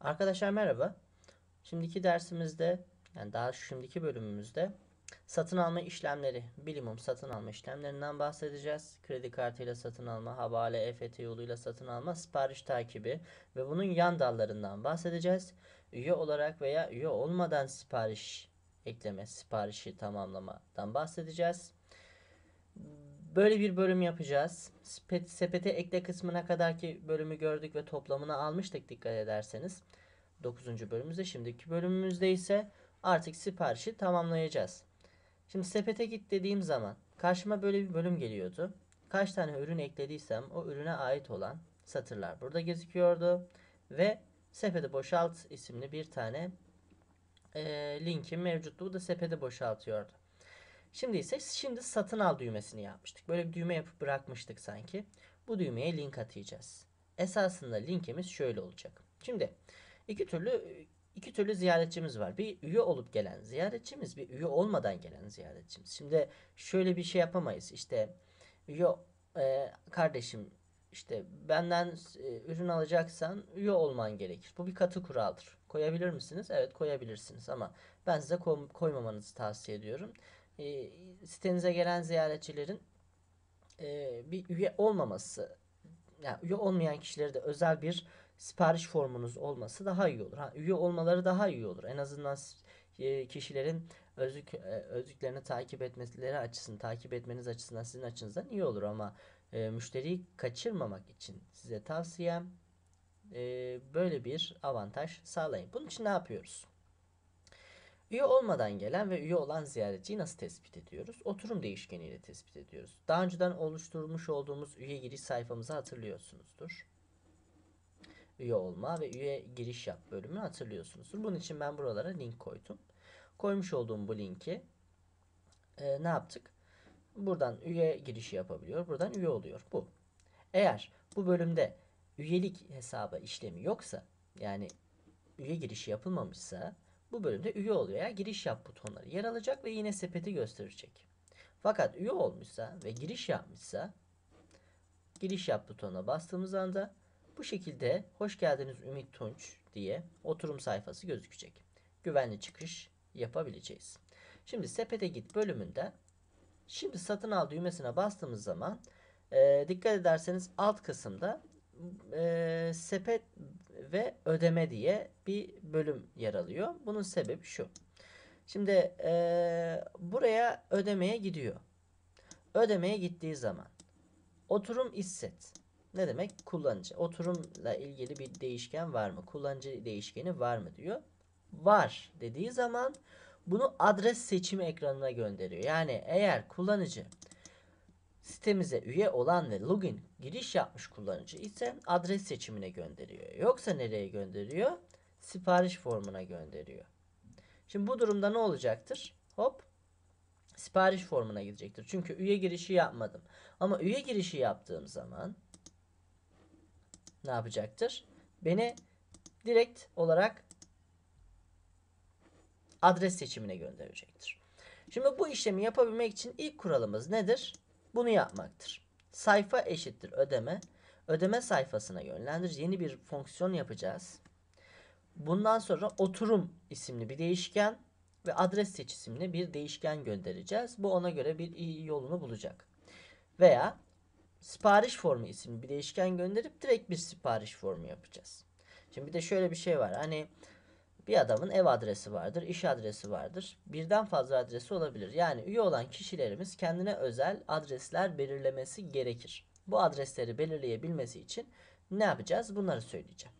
Arkadaşlar merhaba. Şimdiki dersimizde yani daha şimdiki bölümümüzde satın alma işlemleri, bilimum satın alma işlemlerinden bahsedeceğiz. Kredi kartıyla satın alma, havale, EFT yoluyla satın alma, sipariş takibi ve bunun yan dallarından bahsedeceğiz. Üye olarak veya üye olmadan sipariş ekleme, siparişi tamamlamadan bahsedeceğiz Böyle bir bölüm yapacağız. Sepet, sepete ekle kısmına kadarki bölümü gördük ve toplamını almıştık dikkat ederseniz. 9. bölümümüzde şimdiki bölümümüzde ise artık siparişi tamamlayacağız. Şimdi sepete git dediğim zaman karşıma böyle bir bölüm geliyordu. Kaç tane ürün eklediysem o ürüne ait olan satırlar burada gözüküyordu. Ve sepete boşalt isimli bir tane e, linkim mevcuttu. Bu da sepete boşaltıyordu. Şimdi ise şimdi satın al düğmesini yapmıştık. Böyle bir düğme yapıp bırakmıştık sanki. Bu düğmeye link atayacağız. Esasında linkimiz şöyle olacak. Şimdi iki türlü iki türlü ziyaretçimiz var. Bir üye olup gelen ziyaretçimiz, bir üye olmadan gelen ziyaretçimiz. Şimdi şöyle bir şey yapamayız. İşte üye e, kardeşim işte benden e, ürün alacaksan üye olman gerekir. Bu bir katı kuraldır. Koyabilir misiniz? Evet koyabilirsiniz ama ben size koymamanızı tavsiye ediyorum e, sitenize gelen ziyaretçilerin e, bir üye olmaması yani üye olmayan kişilere de özel bir sipariş formunuz olması daha iyi olur. Ha, üye olmaları daha iyi olur. En azından e, kişilerin özlük, e, özlüklerini takip etmeleri açısından, takip etmeniz açısından sizin açınızdan iyi olur ama e, müşteriyi kaçırmamak için size tavsiyem e, böyle bir avantaj sağlayın. Bunun için ne yapıyoruz? Üye olmadan gelen ve üye olan ziyaretçiyi nasıl tespit ediyoruz? Oturum değişkeniyle tespit ediyoruz. Daha önceden oluşturmuş olduğumuz üye giriş sayfamızı hatırlıyorsunuzdur. Üye olma ve üye giriş yap bölümünü hatırlıyorsunuzdur. Bunun için ben buralara link koydum. Koymuş olduğum bu linki e, ne yaptık? Buradan üye girişi yapabiliyor. Buradan üye oluyor. Bu. Eğer bu bölümde üyelik hesabı işlemi yoksa yani üye girişi yapılmamışsa bu bölümde üye ol veya giriş yap butonları yer alacak ve yine sepeti gösterecek. Fakat üye olmuşsa ve giriş yapmışsa giriş yap butonuna bastığımız anda bu şekilde hoş geldiniz Ümit Tunç diye oturum sayfası gözükecek. Güvenli çıkış yapabileceğiz. Şimdi sepete git bölümünde şimdi satın al düğmesine bastığımız zaman e, dikkat ederseniz alt kısımda e, sepet ve ödeme diye bir bölüm yer alıyor. Bunun sebebi şu. Şimdi e, buraya ödemeye gidiyor. Ödemeye gittiği zaman oturum isset ne demek? Kullanıcı. Oturumla ilgili bir değişken var mı? Kullanıcı değişkeni var mı diyor. Var dediği zaman bunu adres seçimi ekranına gönderiyor. Yani eğer kullanıcı Sitemize üye olan ve login giriş yapmış kullanıcı ise adres seçimine gönderiyor. Yoksa nereye gönderiyor? Sipariş formuna gönderiyor. Şimdi bu durumda ne olacaktır? Hop sipariş formuna gidecektir. Çünkü üye girişi yapmadım. Ama üye girişi yaptığım zaman ne yapacaktır? Beni direkt olarak adres seçimine gönderecektir. Şimdi bu işlemi yapabilmek için ilk kuralımız nedir? bunu yapmaktır. Sayfa eşittir ödeme. Ödeme sayfasına yönlendirici yeni bir fonksiyon yapacağız. Bundan sonra oturum isimli bir değişken ve adres seç isimli bir değişken göndereceğiz. Bu ona göre bir iyi yolunu bulacak. Veya sipariş formu isimli bir değişken gönderip direkt bir sipariş formu yapacağız. Şimdi bir de şöyle bir şey var. Hani bir adamın ev adresi vardır, iş adresi vardır. Birden fazla adresi olabilir. Yani üye olan kişilerimiz kendine özel adresler belirlemesi gerekir. Bu adresleri belirleyebilmesi için ne yapacağız? Bunları söyleyeceğim.